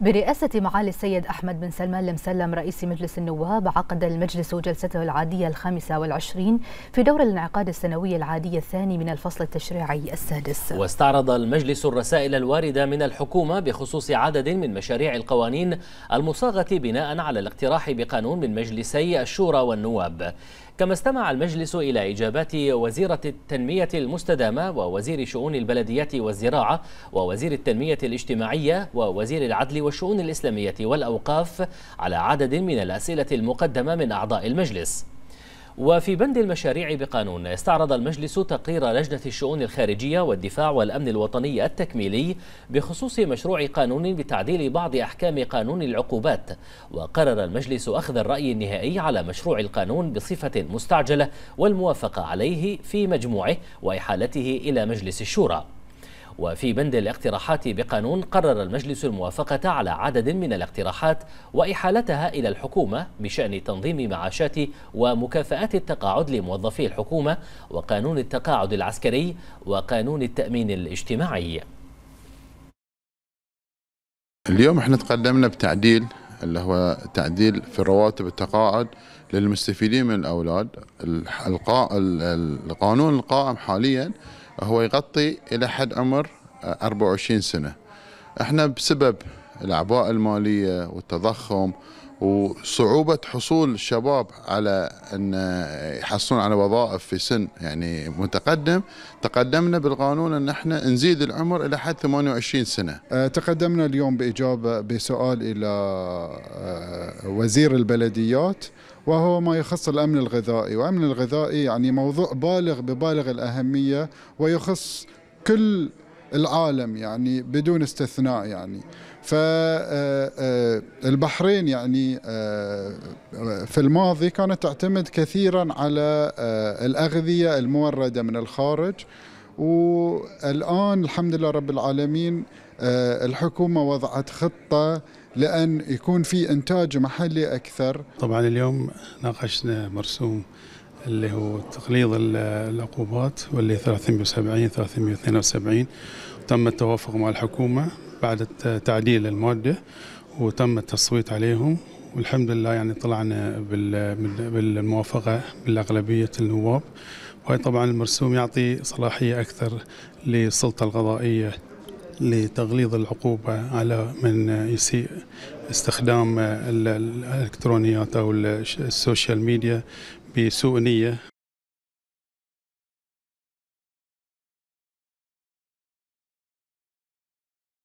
برئاسة معالي السيد أحمد بن سلمان المسلم رئيس مجلس النواب عقد المجلس جلسته العادية الخامسة والعشرين في دور الانعقاد السنوي العادي الثاني من الفصل التشريعي السادس واستعرض المجلس الرسائل الواردة من الحكومة بخصوص عدد من مشاريع القوانين المصاغة بناء على الاقتراح بقانون من مجلسي الشورى والنواب كما استمع المجلس إلى إجابات وزيرة التنمية المستدامة ووزير شؤون البلديات والزراعة ووزير التنمية الاجتماعية ووزير العدل والشؤون الإسلامية والأوقاف على عدد من الأسئلة المقدمة من أعضاء المجلس وفي بند المشاريع بقانون استعرض المجلس تقرير لجنة الشؤون الخارجية والدفاع والأمن الوطني التكميلي بخصوص مشروع قانون بتعديل بعض أحكام قانون العقوبات وقرر المجلس أخذ الرأي النهائي على مشروع القانون بصفة مستعجلة والموافقة عليه في مجموعه وإحالته إلى مجلس الشورى وفي بند الاقتراحات بقانون قرر المجلس الموافقة على عدد من الاقتراحات وإحالتها إلى الحكومة بشأن تنظيم معاشات ومكافآت التقاعد لموظفي الحكومة وقانون التقاعد العسكري وقانون التأمين الاجتماعي اليوم احنا تقدمنا بتعديل اللي هو تعديل في رواتب التقاعد للمستفيدين من الاولاد القانون القائم حاليا هو يغطي إلى حد عمر 24 آه، سنة احنا بسبب الأعباء المالية والتضخم وصعوبة حصول الشباب على أن آه، يحصلون على وظائف في سن يعني متقدم تقدمنا بالقانون أن احنا نزيد العمر إلى حد 28 سنة آه، تقدمنا اليوم بإجابة بسؤال إلى وزير البلديات وهو ما يخص الأمن الغذائي وأمن الغذائي يعني موضوع بالغ ببالغ الأهمية ويخص كل العالم يعني بدون استثناء يعني فالبحرين آه، آه، يعني آه، في الماضي كانت تعتمد كثيرا على الأغذية الموردة من الخارج والآن الحمد لله رب العالمين آه، الحكومة وضعت خطة لأن يكون في إنتاج محلي أكثر طبعا اليوم ناقشنا مرسوم اللي هو تقليض العقوبات واللي 370 372 تم التوافق مع الحكومة بعد تعديل المادة وتم التصويت عليهم والحمد لله يعني طلعنا بالموافقه بالاغلبيه النواب وهي طبعا المرسوم يعطي صلاحيه اكثر للسلطه القضائيه لتغليظ العقوبة على من يسيء استخدام الإلكترونيات أو السوشيال ميديا بسوء نية